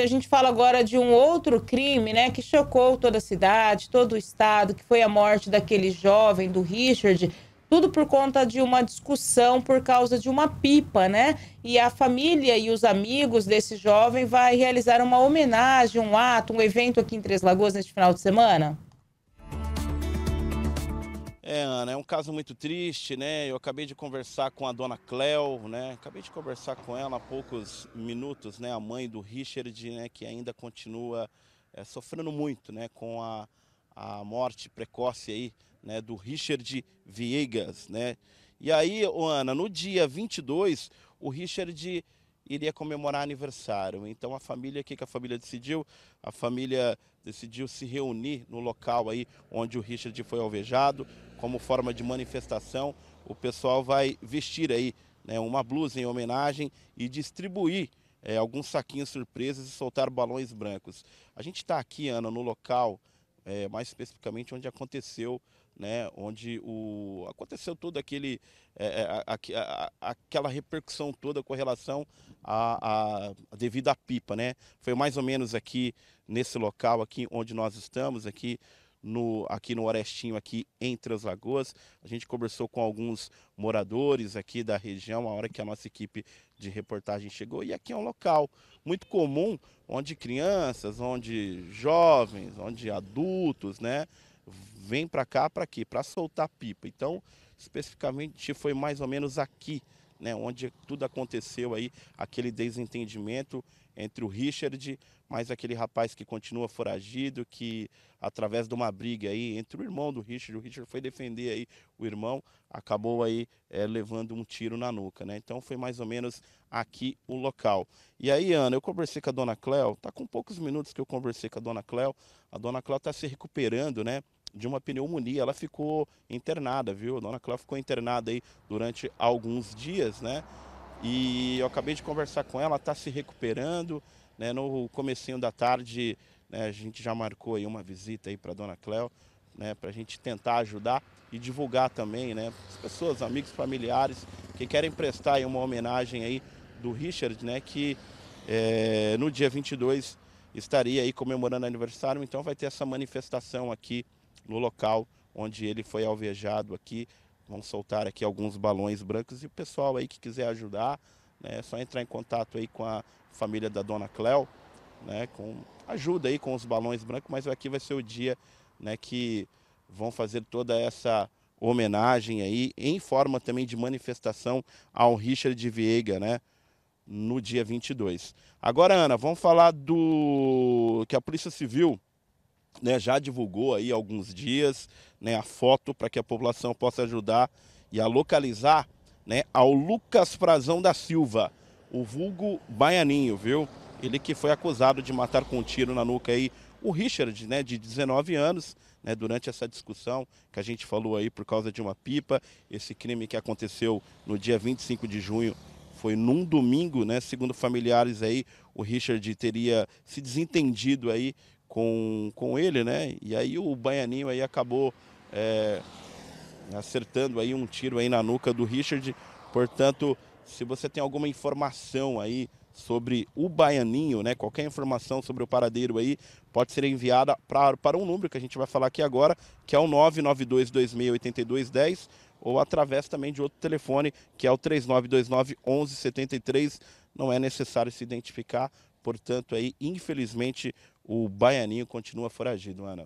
A gente fala agora de um outro crime, né, que chocou toda a cidade, todo o estado, que foi a morte daquele jovem, do Richard, tudo por conta de uma discussão por causa de uma pipa, né? E a família e os amigos desse jovem vai realizar uma homenagem, um ato, um evento aqui em Três Lagoas neste final de semana? É, Ana, é um caso muito triste, né? Eu acabei de conversar com a dona Cleo, né? Acabei de conversar com ela há poucos minutos, né? A mãe do Richard, né? Que ainda continua é, sofrendo muito, né? Com a, a morte precoce aí, né? Do Richard Viegas, né? E aí, Ana, no dia 22, o Richard iria comemorar aniversário. Então a família, o que, que a família decidiu? A família decidiu se reunir no local aí onde o Richard foi alvejado, como forma de manifestação. O pessoal vai vestir aí né, uma blusa em homenagem e distribuir é, alguns saquinhos surpresas e soltar balões brancos. A gente está aqui, Ana, no local, é, mais especificamente onde aconteceu né, onde o, aconteceu todo aquele é, é a, a, aquela repercussão toda com relação a devido à pipa, né? Foi mais ou menos aqui nesse local aqui onde nós estamos aqui no aqui no Orestinho aqui entre as lagoas. A gente conversou com alguns moradores aqui da região a hora que a nossa equipe de reportagem chegou e aqui é um local muito comum onde crianças, onde jovens, onde adultos, né? vem para cá para quê? Para soltar pipa. Então, especificamente foi mais ou menos aqui né, onde tudo aconteceu aí, aquele desentendimento entre o Richard, mais aquele rapaz que continua foragido, que através de uma briga aí entre o irmão do Richard, o Richard foi defender aí o irmão, acabou aí é, levando um tiro na nuca, né? Então foi mais ou menos aqui o local. E aí, Ana, eu conversei com a dona Cléo, tá com poucos minutos que eu conversei com a dona Cléo, a dona Cléo tá se recuperando, né? de uma pneumonia. Ela ficou internada, viu? A dona Cléo ficou internada aí durante alguns dias, né? E eu acabei de conversar com ela, está se recuperando, né? No comecinho da tarde, né, a gente já marcou aí uma visita aí para dona Cléo, né, para a gente tentar ajudar e divulgar também, né, as pessoas, amigos, familiares que querem prestar aí uma homenagem aí do Richard, né, que é, no dia 22 estaria aí comemorando aniversário, então vai ter essa manifestação aqui no local onde ele foi alvejado aqui. Vamos soltar aqui alguns balões brancos e o pessoal aí que quiser ajudar, né, é só entrar em contato aí com a família da dona Cléo, né, com ajuda aí com os balões brancos, mas aqui vai ser o dia, né, que vão fazer toda essa homenagem aí em forma também de manifestação ao Richard de Viega, né, no dia 22. Agora, Ana, vamos falar do que a Polícia Civil né, já divulgou aí alguns dias né, a foto para que a população possa ajudar e a localizar né, ao Lucas Frazão da Silva, o vulgo baianinho, viu? Ele que foi acusado de matar com um tiro na nuca aí o Richard, né, de 19 anos, né, durante essa discussão que a gente falou aí por causa de uma pipa, esse crime que aconteceu no dia 25 de junho foi num domingo, né? Segundo familiares aí, o Richard teria se desentendido aí com, com ele, né? E aí o Baianinho aí acabou é, acertando aí um tiro aí na nuca do Richard. Portanto, se você tem alguma informação aí sobre o Baianinho, né? Qualquer informação sobre o paradeiro aí pode ser enviada para para um número que a gente vai falar aqui agora, que é o 992268210 ou através também de outro telefone, que é o 3929 1173. Não é necessário se identificar, Portanto, aí, infelizmente, o baianinho continua foragido, Ana.